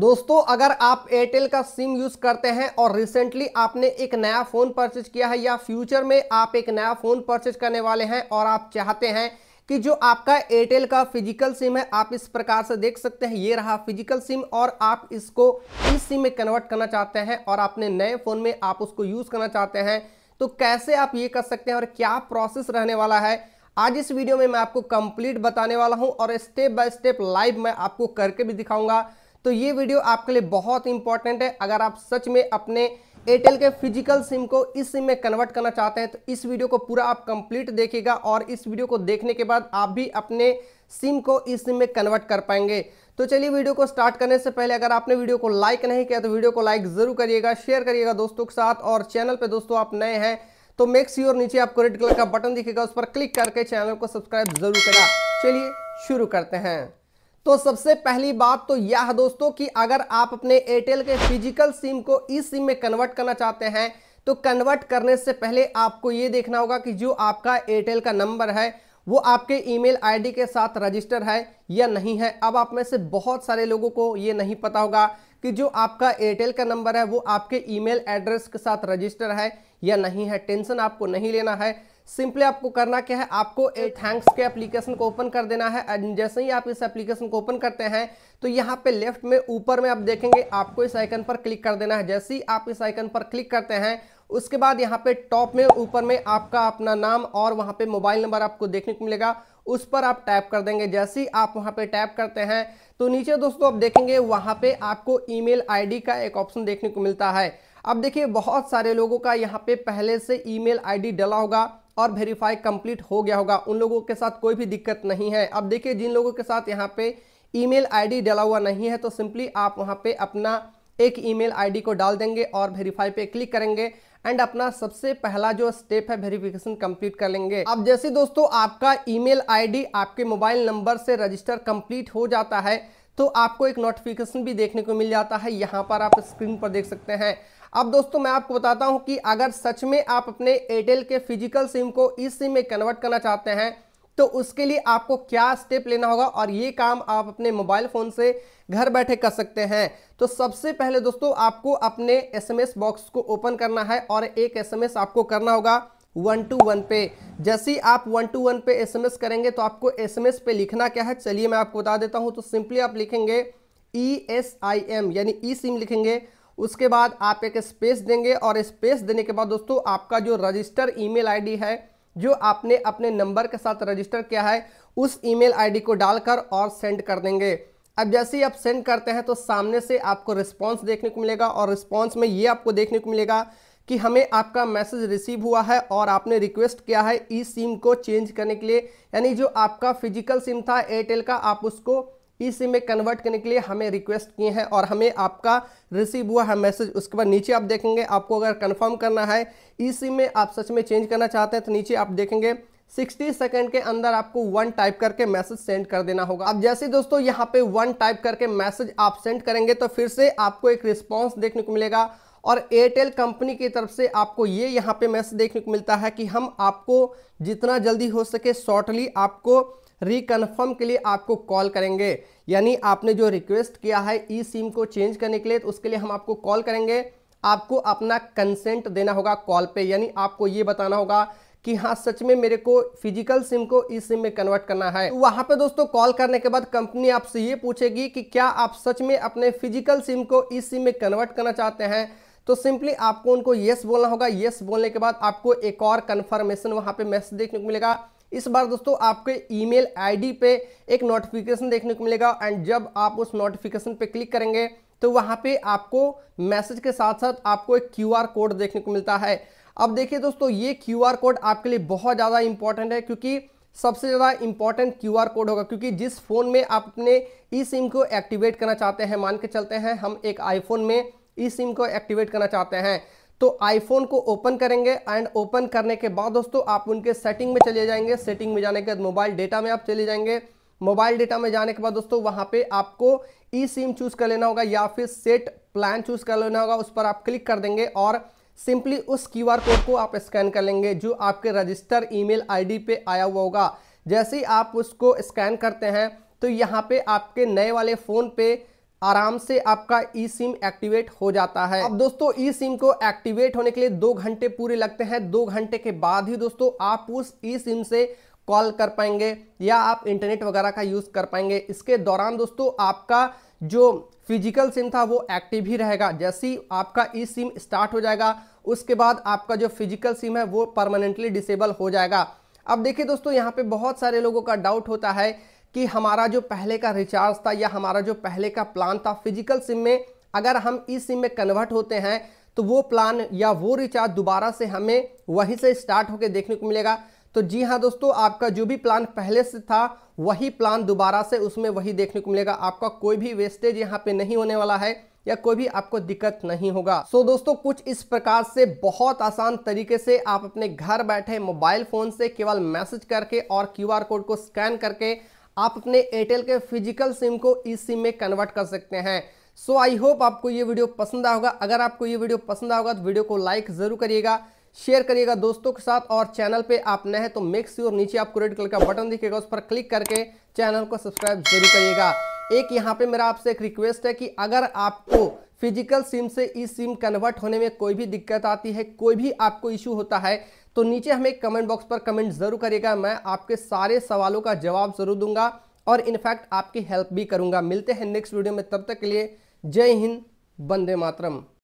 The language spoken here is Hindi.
दोस्तों अगर आप एयरटेल का सिम यूज करते हैं और रिसेंटली आपने एक नया फोन परचेज किया है या फ्यूचर में आप एक नया फोन परचेज करने वाले हैं और आप चाहते हैं कि जो आपका एयरटेल का फिजिकल सिम है आप इस प्रकार से देख सकते हैं ये रहा फिजिकल सिम और आप इसको इस सिम में कन्वर्ट करना चाहते हैं और आपने नए फोन में आप उसको यूज करना चाहते हैं तो कैसे आप ये कर सकते हैं और क्या प्रोसेस रहने वाला है आज इस वीडियो में मैं आपको कंप्लीट बताने वाला हूं और स्टेप बाय स्टेप लाइव मैं आपको करके भी दिखाऊंगा तो ये वीडियो आपके लिए बहुत इंपॉर्टेंट है अगर आप सच में अपने एयरटेल के फिजिकल सिम को इस सिम में कन्वर्ट करना चाहते हैं तो इस वीडियो को पूरा आप कंप्लीट देखिएगा और इस वीडियो को देखने के बाद आप भी अपने सिम को इस सिम में कन्वर्ट कर पाएंगे तो चलिए वीडियो को स्टार्ट करने से पहले अगर आपने वीडियो को लाइक नहीं किया तो वीडियो को लाइक ज़रूर करिएगा शेयर करिएगा दोस्तों के साथ और चैनल पर दोस्तों आप नए हैं तो मेक श्योर नीचे आपको रेड कलर का बटन दिखेगा उस पर क्लिक करके चैनल को सब्सक्राइब जरूर करा चलिए शुरू करते हैं तो सबसे पहली बात तो यह दोस्तों कि अगर आप अपने एयरटेल के फिजिकल सिम को ई सिम में कन्वर्ट करना चाहते हैं तो कन्वर्ट करने से पहले आपको ये देखना होगा कि जो आपका एयरटेल का नंबर है वो आपके ईमेल आईडी के साथ रजिस्टर है या नहीं है अब आप में से बहुत सारे लोगों को ये नहीं पता होगा कि जो आपका एयरटेल का नंबर है वो आपके ईमेल एड्रेस के साथ रजिस्टर है या नहीं है टेंशन आपको नहीं लेना है सिंपली आपको करना क्या है आपको थैंक्स के एप्लीकेशन को ओपन तो कर देना है जैसे ही आप इस एप्लीकेशन को ओपन करते हैं तो यहाँ पे लेफ्ट में ऊपर में आप देखेंगे आपको इस आइकन पर क्लिक कर देना है जैसे ही आप इस आइकन पर क्लिक करते हैं उसके बाद यहाँ पे टॉप में ऊपर में आपका अपना नाम और वहाँ पे मोबाइल नंबर आपको देखने को मिलेगा उस पर आप टैप कर देंगे जैसे ही आप वहाँ पे टैप करते हैं तो नीचे दोस्तों आप देखेंगे वहाँ पे आपको ईमेल आईडी का एक ऑप्शन देखने को मिलता है अब देखिए बहुत सारे लोगों का यहाँ पे पहले से ईमेल आईडी डला होगा और वेरीफाई कंप्लीट हो गया होगा उन लोगों के साथ कोई भी दिक्कत नहीं है अब देखिए जिन लोगों के साथ यहाँ पे ईमेल आईडी डाला हुआ नहीं है तो सिंपली आप वहाँ पे अपना एक ईमेल आईडी को डाल देंगे और वेरीफाई पे क्लिक करेंगे एंड अपना सबसे पहला जो स्टेप है वेरिफिकेशन कंप्लीट कर लेंगे अब जैसे दोस्तों आपका ईमेल आईडी आपके मोबाइल नंबर से रजिस्टर कंप्लीट हो जाता है तो आपको एक नोटिफिकेशन भी देखने को मिल जाता है यहाँ पर आप स्क्रीन पर देख सकते हैं अब दोस्तों मैं आपको बताता हूँ कि अगर सच में आप अपने एयरटेल के फिजिकल सिम को इस सिम में कन्वर्ट करना चाहते हैं तो उसके लिए आपको क्या स्टेप लेना होगा और ये काम आप अपने मोबाइल फ़ोन से घर बैठे कर सकते हैं तो सबसे पहले दोस्तों आपको अपने एसएमएस बॉक्स को ओपन करना है और एक एसएमएस आपको करना होगा वन टू वन पे जैसे ही आप वन टू वन पे एसएमएस करेंगे तो आपको एसएमएस पे लिखना क्या है चलिए मैं आपको बता देता हूँ तो सिंपली आप लिखेंगे ई एस आई एम यानी ई सिम लिखेंगे उसके बाद आप एक स्पेस देंगे और स्पेस देने के बाद दोस्तों आपका जो रजिस्टर ईमेल आईडी है जो आपने अपने नंबर के साथ रजिस्टर किया है उस ईमेल आईडी को डालकर और सेंड कर देंगे अब जैसे ही आप सेंड करते हैं तो सामने से आपको रिस्पॉन्स देखने को मिलेगा और रिस्पॉन्स में ये आपको देखने को मिलेगा कि हमें आपका मैसेज रिसीव हुआ है और आपने रिक्वेस्ट किया है ई सिम को चेंज करने के लिए यानी जो आपका फिजिकल सिम था एयरटेल का आप उसको ई सिम में कन्वर्ट करने के लिए हमें रिक्वेस्ट किए हैं और हमें आपका रिसीव हुआ है मैसेज उसके बाद नीचे आप देखेंगे आपको अगर कन्फर्म करना है ई सिम में आप सच में चेंज करना चाहते हैं तो नीचे आप देखेंगे 60 सेकंड के अंदर आपको वन टाइप करके मैसेज सेंड कर देना होगा अब जैसे दोस्तों यहाँ पे वन टाइप करके मैसेज आप सेंड करेंगे तो फिर से आपको एक रिस्पॉन्स देखने को मिलेगा और एयरटेल कंपनी की तरफ से आपको ये यहाँ पे मैसेज देखने को मिलता है कि हम आपको जितना जल्दी हो सके शॉर्टली आपको रिकन्फर्म के लिए आपको कॉल करेंगे यानी आपने जो रिक्वेस्ट किया है ई सिम को चेंज करने के लिए तो उसके लिए हम आपको कॉल करेंगे आपको अपना कंसेंट देना होगा कॉल पे यानी आपको ये बताना होगा कि हाँ सच में मेरे को फिजिकल सिम को ई सिम में कन्वर्ट करना है तो वहां पे दोस्तों कॉल करने के बाद कंपनी आपसे ये पूछेगी कि क्या आप सच में अपने फिजिकल सिम को ई सिम में कन्वर्ट करना चाहते हैं तो सिंपली आपको उनको येस बोलना होगा येस बोलने के बाद आपको एक और कन्फर्मेशन वहाँ पे मैसेज देखने को मिलेगा इस बार दोस्तों आपके ईमेल आईडी पे एक नोटिफिकेशन देखने को मिलेगा एंड जब आप उस नोटिफिकेशन पे क्लिक करेंगे तो वहाँ पे आपको मैसेज के साथ साथ आपको एक क्यूआर कोड देखने को मिलता है अब देखिए दोस्तों ये क्यूआर कोड आपके लिए बहुत ज़्यादा इंपॉर्टेंट है क्योंकि सबसे ज़्यादा इंपॉर्टेंट क्यूआर कोड होगा क्योंकि जिस फ़ोन में आप अपने ई सिम को एक्टिवेट करना चाहते हैं मान के चलते हैं हम एक आईफोन में ई सिम को एक्टिवेट करना चाहते हैं तो आईफोन को ओपन करेंगे एंड ओपन करने के बाद दोस्तों आप उनके सेटिंग में चले जाएंगे सेटिंग में जाने के बाद मोबाइल डेटा में आप चले जाएंगे मोबाइल डेटा में जाने के बाद दोस्तों वहां पे आपको ई सिम चूज कर लेना होगा या फिर सेट प्लान चूज कर लेना होगा उस पर आप क्लिक कर देंगे और सिंपली उस क्यू आर कोड को आप स्कैन कर लेंगे जो आपके रजिस्टर ई मेल पे आया हुआ होगा जैसे ही आप उसको स्कैन करते हैं तो यहाँ पे आपके नए वाले फ़ोन पे आराम से आपका ई सिम एक्टिवेट हो जाता है अब दोस्तों ई सिम को एक्टिवेट होने के लिए दो घंटे पूरे लगते हैं दो घंटे के बाद ही दोस्तों आप उस ई सिम से कॉल कर पाएंगे या आप इंटरनेट वगैरह का यूज़ कर पाएंगे इसके दौरान दोस्तों आपका जो फिजिकल सिम था वो एक्टिव ही रहेगा जैसे ही आपका ई सिम स्टार्ट हो जाएगा उसके बाद आपका जो फिजिकल सिम है वो परमानेंटली डिसेबल हो जाएगा अब देखिए दोस्तों यहाँ पे बहुत सारे लोगों का डाउट होता है कि हमारा जो पहले का रिचार्ज था या हमारा जो पहले का प्लान था फिजिकल सिम में अगर हम ई सिम में कन्वर्ट होते हैं तो वो प्लान या वो रिचार्ज दोबारा से हमें वहीं से स्टार्ट होकर देखने को मिलेगा तो जी हाँ दोस्तों आपका जो भी प्लान पहले से था वही प्लान दोबारा से उसमें वही देखने को मिलेगा आपका कोई भी वेस्टेज यहाँ पे नहीं होने वाला है या कोई भी आपको दिक्कत नहीं होगा सो so, दोस्तों कुछ इस प्रकार से बहुत आसान तरीके से आप अपने घर बैठे मोबाइल फोन से केवल मैसेज करके और क्यूआर कोड को स्कैन करके आप अपने एयरटेल के फिजिकल सिम को इस सिम में कन्वर्ट कर सकते हैं सो आई होप आपको ये वीडियो पसंद आएगा होगा अगर आपको ये वीडियो पसंद आएगा होगा तो वीडियो को लाइक ज़रूर करिएगा शेयर करिएगा दोस्तों के साथ और चैनल पे आप नए हैं तो मेक श्योर नीचे आपको रेड कलर का बटन दिखेगा उस पर क्लिक करके चैनल को सब्सक्राइब जरूर करिएगा एक यहाँ पे मेरा आपसे एक रिक्वेस्ट है कि अगर आपको फिजिकल सिम से ई सिम कन्वर्ट होने में कोई भी दिक्कत आती है कोई भी आपको इशू होता है तो नीचे हमें कमेंट बॉक्स पर कमेंट ज़रूर करिएगा मैं आपके सारे सवालों का जवाब ज़रूर दूंगा और इनफैक्ट आपकी हेल्प भी करूंगा मिलते हैं नेक्स्ट वीडियो में तब तक के लिए जय हिंद बंदे मातरम